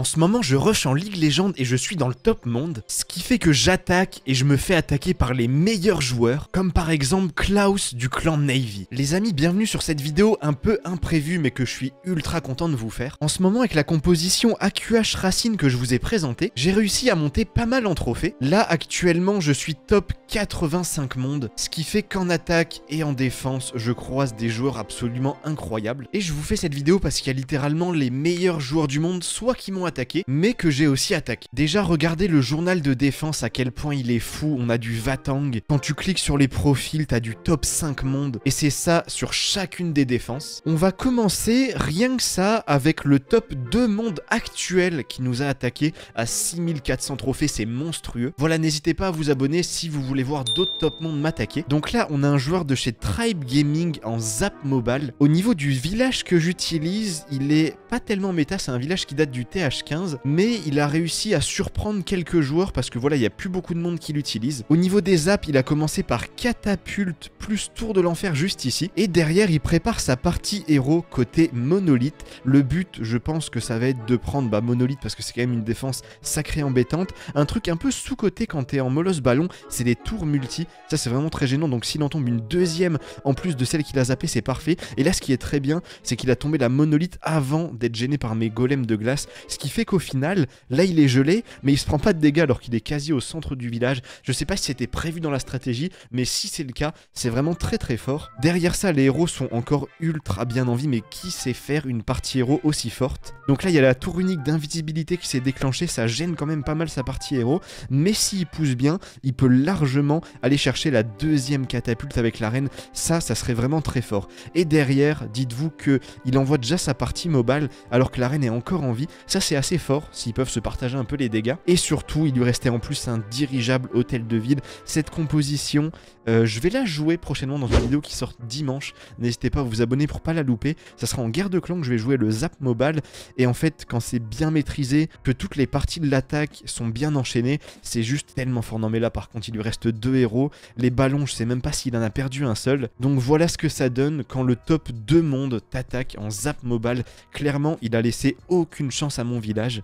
En ce moment, je rush en Ligue Légende et je suis dans le top monde, ce qui fait que j'attaque et je me fais attaquer par les meilleurs joueurs, comme par exemple Klaus du clan Navy. Les amis, bienvenue sur cette vidéo un peu imprévue mais que je suis ultra content de vous faire. En ce moment, avec la composition AQH Racine que je vous ai présentée, j'ai réussi à monter pas mal en trophées. Là, actuellement, je suis top 85 monde, ce qui fait qu'en attaque et en défense, je croise des joueurs absolument incroyables. Et je vous fais cette vidéo parce qu'il y a littéralement les meilleurs joueurs du monde, soit qui m'ont attaqué, mais que j'ai aussi attaqué. Déjà, regardez le journal de défense, à quel point il est fou, on a du Vatang. Quand tu cliques sur les profils, t'as du top 5 monde, et c'est ça sur chacune des défenses. On va commencer rien que ça avec le top 2 monde actuel qui nous a attaqué à 6400 trophées, c'est monstrueux. Voilà, n'hésitez pas à vous abonner si vous voulez voir d'autres top mondes m'attaquer. Donc là, on a un joueur de chez Tribe Gaming en Zap Mobile. Au niveau du village que j'utilise, il est pas tellement méta, c'est un village qui date du THC 15 mais il a réussi à surprendre quelques joueurs parce que voilà, il n'y a plus beaucoup de monde qui l'utilise. Au niveau des apps, il a commencé par Catapulte plus Tour de l'Enfer juste ici, et derrière, il prépare sa partie héros côté monolithe. Le but, je pense que ça va être de prendre bah, monolithe parce que c'est quand même une défense sacrée embêtante. Un truc un peu sous-côté quand t'es en molosse ballon, c'est les tours multi. Ça, c'est vraiment très gênant, donc s'il en tombe une deuxième en plus de celle qu'il a zappé, c'est parfait. Et là, ce qui est très bien, c'est qu'il a tombé la monolithe avant d'être gêné par mes golems de glace, ce qui fait qu'au final, là il est gelé, mais il se prend pas de dégâts alors qu'il est quasi au centre du village. Je sais pas si c'était prévu dans la stratégie, mais si c'est le cas, c'est vraiment très très fort. Derrière ça, les héros sont encore ultra bien en vie, mais qui sait faire une partie héros aussi forte Donc là, il y a la tour unique d'invisibilité qui s'est déclenchée, ça gêne quand même pas mal sa partie héros, mais s'il pousse bien, il peut largement aller chercher la deuxième catapulte avec la reine, ça, ça serait vraiment très fort. Et derrière, dites-vous que il envoie déjà sa partie mobile alors que la reine est encore en vie, ça c'est assez fort s'ils peuvent se partager un peu les dégâts. Et surtout, il lui restait en plus un dirigeable hôtel de ville. Cette composition, euh, je vais la jouer prochainement dans une vidéo qui sort dimanche. N'hésitez pas à vous abonner pour pas la louper. Ça sera en guerre de Clans que je vais jouer le Zap Mobile. Et en fait, quand c'est bien maîtrisé, que toutes les parties de l'attaque sont bien enchaînées, c'est juste tellement fort. Non mais là, par contre, il lui reste deux héros. Les ballons, je sais même pas s'il en a perdu un seul. Donc voilà ce que ça donne quand le top 2 monde t'attaque en Zap Mobile. Clairement, il a laissé aucune chance à mon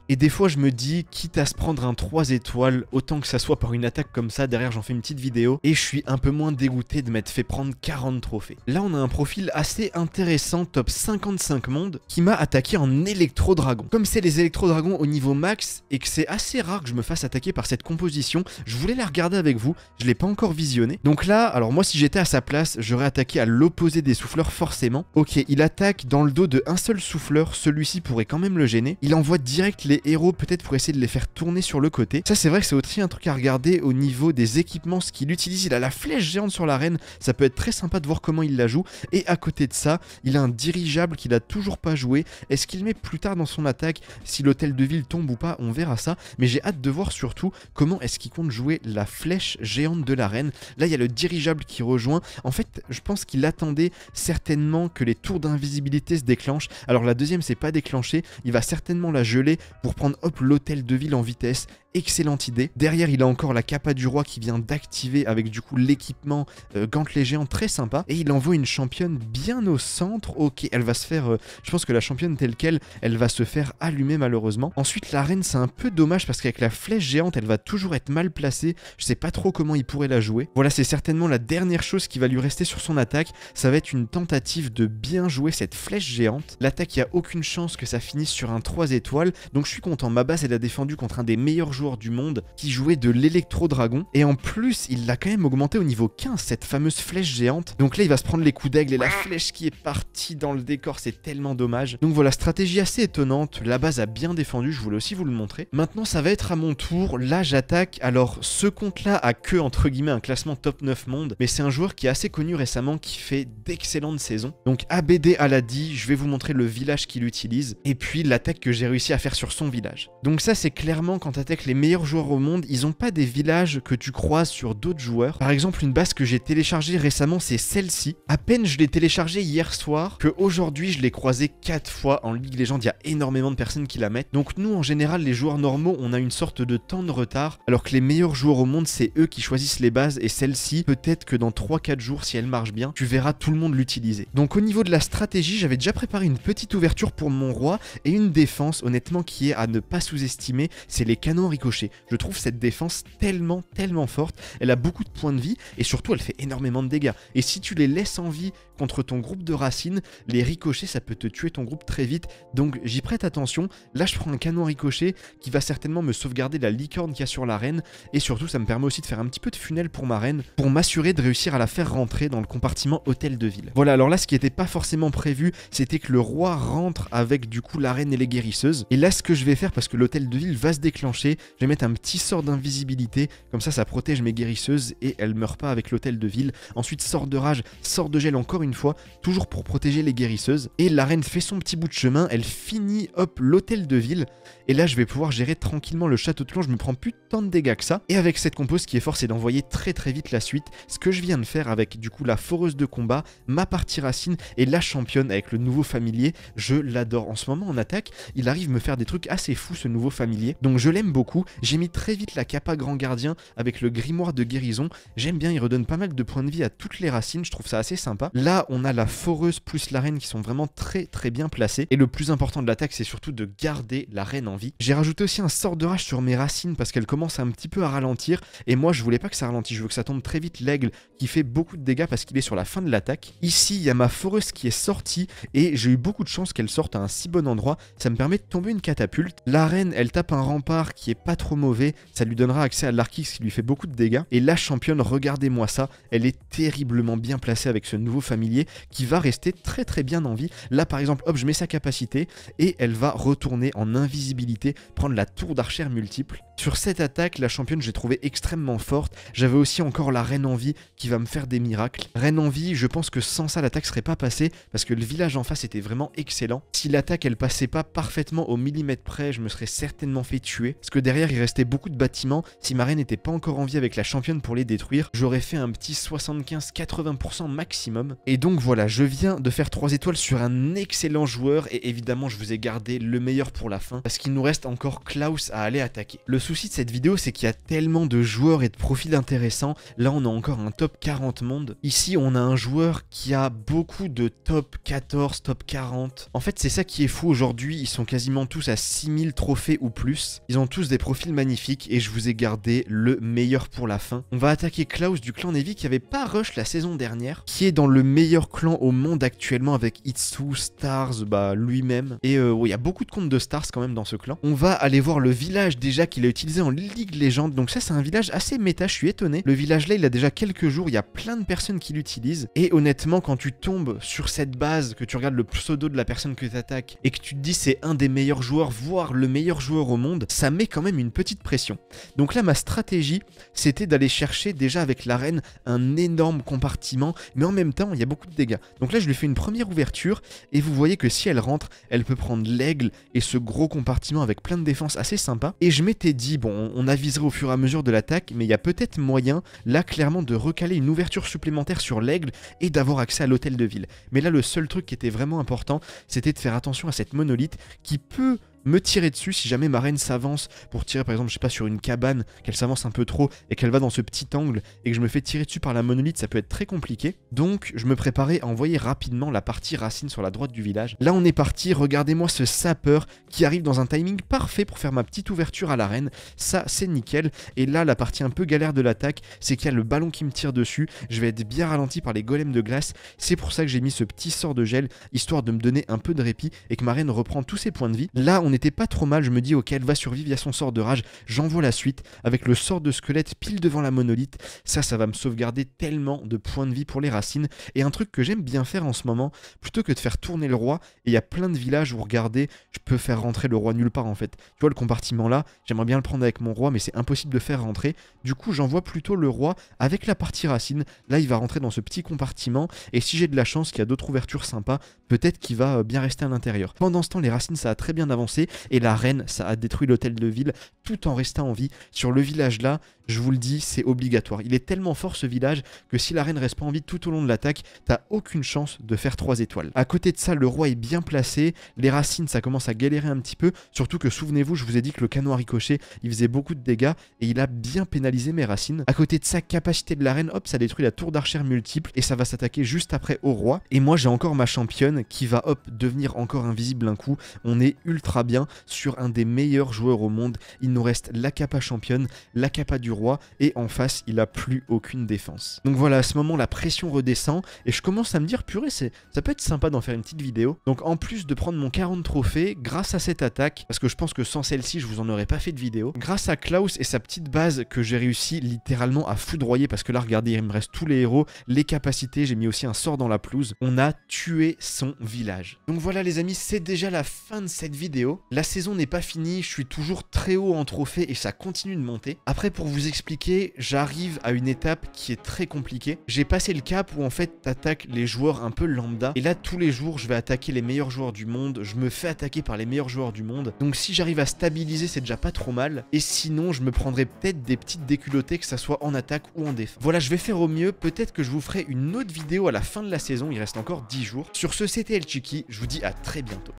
et des fois, je me dis, quitte à se prendre un 3 étoiles, autant que ça soit par une attaque comme ça, derrière j'en fais une petite vidéo, et je suis un peu moins dégoûté de m'être fait prendre 40 trophées. Là, on a un profil assez intéressant, top 55 monde, qui m'a attaqué en électro-dragon. Comme c'est les électro-dragons au niveau max, et que c'est assez rare que je me fasse attaquer par cette composition, je voulais la regarder avec vous, je l'ai pas encore visionné. Donc là, alors moi, si j'étais à sa place, j'aurais attaqué à l'opposé des souffleurs, forcément. Ok, il attaque dans le dos de un seul souffleur, celui-ci pourrait quand même le gêner. Il envoie direct les héros peut-être pour essayer de les faire tourner sur le côté. Ça c'est vrai que c'est aussi un truc à regarder au niveau des équipements, ce qu'il utilise. Il a la flèche géante sur l'arène, ça peut être très sympa de voir comment il la joue. Et à côté de ça, il a un dirigeable qu'il a toujours pas joué. Est-ce qu'il met plus tard dans son attaque Si l'hôtel de ville tombe ou pas, on verra ça. Mais j'ai hâte de voir surtout comment est-ce qu'il compte jouer la flèche géante de l'arène. Là il y a le dirigeable qui rejoint. En fait, je pense qu'il attendait certainement que les tours d'invisibilité se déclenchent. Alors la deuxième c'est pas déclenché, il va certainement la jouer gelé pour prendre hop l'hôtel de ville en vitesse excellente idée. Derrière, il a encore la capa du roi qui vient d'activer avec du coup l'équipement gant euh, gantelet géant très sympa. Et il envoie une championne bien au centre. Ok, elle va se faire... Euh, je pense que la championne telle qu'elle, elle va se faire allumer malheureusement. Ensuite, la reine, c'est un peu dommage parce qu'avec la flèche géante, elle va toujours être mal placée. Je sais pas trop comment il pourrait la jouer. Voilà, c'est certainement la dernière chose qui va lui rester sur son attaque. Ça va être une tentative de bien jouer cette flèche géante. L'attaque, il n'y a aucune chance que ça finisse sur un 3 étoiles. Donc je suis content. ma base elle a défendu contre un des meilleurs joueurs du monde qui jouait de l'électro-dragon. Et en plus, il l'a quand même augmenté au niveau 15, cette fameuse flèche géante. Donc là, il va se prendre les coups d'aigle et la flèche qui est partie dans le décor, c'est tellement dommage. Donc voilà, stratégie assez étonnante. La base a bien défendu, je voulais aussi vous le montrer. Maintenant, ça va être à mon tour. Là, j'attaque. Alors, ce compte-là a que, entre guillemets, un classement top 9 monde, mais c'est un joueur qui est assez connu récemment, qui fait d'excellentes saisons. Donc ABD Aladi, je vais vous montrer le village qu'il utilise, et puis l'attaque que j'ai réussi à faire sur son village. Donc ça, c'est clairement quand attaque les les meilleurs joueurs au monde, ils ont pas des villages que tu croises sur d'autres joueurs. Par exemple, une base que j'ai téléchargée récemment, c'est celle-ci. À peine je l'ai téléchargée hier soir, que aujourd'hui je l'ai croisée 4 fois en Ligue Légende. Il y a énormément de personnes qui la mettent. Donc nous, en général, les joueurs normaux, on a une sorte de temps de retard, alors que les meilleurs joueurs au monde, c'est eux qui choisissent les bases et celle-ci, peut-être que dans 3-4 jours, si elle marche bien, tu verras tout le monde l'utiliser. Donc au niveau de la stratégie, j'avais déjà préparé une petite ouverture pour mon roi et une défense, honnêtement, qui est à ne pas sous-estimer, c'est les canons je trouve cette défense tellement, tellement forte. Elle a beaucoup de points de vie et surtout, elle fait énormément de dégâts. Et si tu les laisses en vie contre ton groupe de racines, les ricochets, ça peut te tuer ton groupe très vite. Donc j'y prête attention. Là, je prends un canon ricochet qui va certainement me sauvegarder la licorne qu'il y a sur la reine. Et surtout, ça me permet aussi de faire un petit peu de funnel pour ma reine pour m'assurer de réussir à la faire rentrer dans le compartiment hôtel de ville. Voilà, alors là, ce qui n'était pas forcément prévu, c'était que le roi rentre avec du coup la reine et les guérisseuses. Et là, ce que je vais faire, parce que l'hôtel de ville va se déclencher, je vais mettre un petit sort d'invisibilité, comme ça ça protège mes guérisseuses et elles meurt pas avec l'hôtel de ville. Ensuite sort de rage, sort de gel encore une fois, toujours pour protéger les guérisseuses. Et la reine fait son petit bout de chemin, elle finit hop l'hôtel de ville, et là je vais pouvoir gérer tranquillement le château de clan, je me prends plus tant de dégâts que ça. Et avec cette compo, ce qui est fort, c'est d'envoyer très très vite la suite, ce que je viens de faire avec du coup la foreuse de combat, ma partie racine et la championne avec le nouveau familier, je l'adore. En ce moment en attaque, il arrive me faire des trucs assez fous ce nouveau familier, donc je l'aime beaucoup. J'ai mis très vite la capa grand gardien avec le grimoire de guérison. J'aime bien, il redonne pas mal de points de vie à toutes les racines, je trouve ça assez sympa. Là, on a la foreuse plus la reine qui sont vraiment très très bien placées. Et le plus important de l'attaque, c'est surtout de garder la reine en vie. J'ai rajouté aussi un sort de rage sur mes racines parce qu'elles commencent un petit peu à ralentir. Et moi, je voulais pas que ça ralentisse, je veux que ça tombe très vite. L'aigle qui fait beaucoup de dégâts parce qu'il est sur la fin de l'attaque. Ici, il y a ma foreuse qui est sortie et j'ai eu beaucoup de chance qu'elle sorte à un si bon endroit. Ça me permet de tomber une catapulte. La reine, elle tape un rempart qui est pas trop mauvais, ça lui donnera accès à l'Arkix qui lui fait beaucoup de dégâts. Et la championne, regardez-moi ça, elle est terriblement bien placée avec ce nouveau familier qui va rester très très bien en vie. Là par exemple, hop, je mets sa capacité et elle va retourner en invisibilité, prendre la tour d'archère multiple. Sur cette attaque, la championne, j'ai trouvé extrêmement forte. J'avais aussi encore la reine en vie qui va me faire des miracles. Reine en vie, je pense que sans ça, l'attaque serait pas passée parce que le village en face était vraiment excellent. Si l'attaque, elle passait pas parfaitement au millimètre près, je me serais certainement fait tuer. Parce que Derrière, il restait beaucoup de bâtiments. Si reine n'était pas encore en vie avec la championne pour les détruire, j'aurais fait un petit 75-80% maximum. Et donc voilà, je viens de faire 3 étoiles sur un excellent joueur et évidemment, je vous ai gardé le meilleur pour la fin parce qu'il nous reste encore Klaus à aller attaquer. Le souci de cette vidéo, c'est qu'il y a tellement de joueurs et de profils intéressants. Là, on a encore un top 40 monde. Ici, on a un joueur qui a beaucoup de top 14, top 40. En fait, c'est ça qui est fou aujourd'hui. Ils sont quasiment tous à 6000 trophées ou plus. Ils ont tous des profil magnifique et je vous ai gardé le meilleur pour la fin. On va attaquer Klaus du clan Nevi qui avait pas rush la saison dernière, qui est dans le meilleur clan au monde actuellement avec Itsu, Stars, bah lui-même. Et euh, il y a beaucoup de comptes de Stars quand même dans ce clan. On va aller voir le village déjà qu'il a utilisé en League Légende. Donc ça c'est un village assez méta, je suis étonné. Le village là il a déjà quelques jours, il y a plein de personnes qui l'utilisent. Et honnêtement quand tu tombes sur cette base, que tu regardes le pseudo de la personne que tu attaques et que tu te dis c'est un des meilleurs joueurs, voire le meilleur joueur au monde, ça met quand même une petite pression. Donc là, ma stratégie, c'était d'aller chercher déjà avec la reine un énorme compartiment, mais en même temps, il y a beaucoup de dégâts. Donc là, je lui fais une première ouverture, et vous voyez que si elle rentre, elle peut prendre l'aigle et ce gros compartiment avec plein de défenses assez sympa. Et je m'étais dit, bon, on aviserait au fur et à mesure de l'attaque, mais il y a peut-être moyen, là, clairement, de recaler une ouverture supplémentaire sur l'aigle et d'avoir accès à l'hôtel de ville. Mais là, le seul truc qui était vraiment important, c'était de faire attention à cette monolithe qui peut me tirer dessus si jamais ma reine s'avance pour tirer par exemple, je sais pas, sur une cabane, qu'elle s'avance un peu trop et qu'elle va dans ce petit angle et que je me fais tirer dessus par la monolithe, ça peut être très compliqué. Donc je me préparais à envoyer rapidement la partie racine sur la droite du village. Là on est parti, regardez-moi ce sapeur qui arrive dans un timing parfait pour faire ma petite ouverture à la reine. Ça c'est nickel. Et là la partie un peu galère de l'attaque, c'est qu'il y a le ballon qui me tire dessus. Je vais être bien ralenti par les golems de glace. C'est pour ça que j'ai mis ce petit sort de gel, histoire de me donner un peu de répit et que ma reine reprend tous ses points de vie. Là on n'était pas trop mal, je me dis, ok, elle va survivre, via son sort de rage, j'envoie la suite avec le sort de squelette pile devant la monolithe, ça, ça va me sauvegarder tellement de points de vie pour les racines, et un truc que j'aime bien faire en ce moment, plutôt que de faire tourner le roi, et il y a plein de villages où, regardez, je peux faire rentrer le roi nulle part en fait, tu vois le compartiment là, j'aimerais bien le prendre avec mon roi, mais c'est impossible de faire rentrer, du coup j'envoie plutôt le roi avec la partie racine, là il va rentrer dans ce petit compartiment, et si j'ai de la chance qu'il y a d'autres ouvertures sympas, peut-être qu'il va euh, bien rester à l'intérieur. Pendant ce temps, les racines, ça a très bien avancé, et la reine, ça a détruit l'hôtel de ville tout en restant en vie. Sur le village là, je vous le dis, c'est obligatoire. Il est tellement fort ce village que si la reine reste pas en vie tout au long de l'attaque, t'as aucune chance de faire 3 étoiles. À côté de ça, le roi est bien placé, les racines ça commence à galérer un petit peu, surtout que souvenez-vous, je vous ai dit que le canon à il faisait beaucoup de dégâts et il a bien pénalisé mes racines. À côté de ça, capacité de la reine, hop, ça détruit la tour d'archère multiple et ça va s'attaquer juste après au roi. Et moi j'ai encore ma championne qui va hop devenir encore invisible un coup. On est ultra bien sur un des meilleurs joueurs au monde. Il nous reste la capa championne, la capa du roi et en face il a plus aucune défense. Donc voilà, à ce moment la pression redescend et je commence à me dire purée ça peut être sympa d'en faire une petite vidéo. Donc en plus de prendre mon 40 trophées grâce à cette attaque, parce que je pense que sans celle-ci je vous en aurais pas fait de vidéo, grâce à Klaus et sa petite base que j'ai réussi littéralement à foudroyer parce que là regardez il me reste tous les héros, les capacités, j'ai mis aussi un sort dans la pelouse, on a tué son village. Donc voilà les amis c'est déjà la fin de cette vidéo, la saison n'est pas finie, je suis toujours très haut en trophées et ça continue de monter. Après pour vous expliquer, j'arrive à une étape qui est très compliquée. J'ai passé le cap où en fait t'attaques les joueurs un peu lambda. Et là tous les jours je vais attaquer les meilleurs joueurs du monde. Je me fais attaquer par les meilleurs joueurs du monde. Donc si j'arrive à stabiliser c'est déjà pas trop mal. Et sinon je me prendrai peut-être des petites déculottées que ça soit en attaque ou en défense. Voilà je vais faire au mieux. Peut-être que je vous ferai une autre vidéo à la fin de la saison. Il reste encore 10 jours. Sur ce c'était El Chiki. Je vous dis à très bientôt.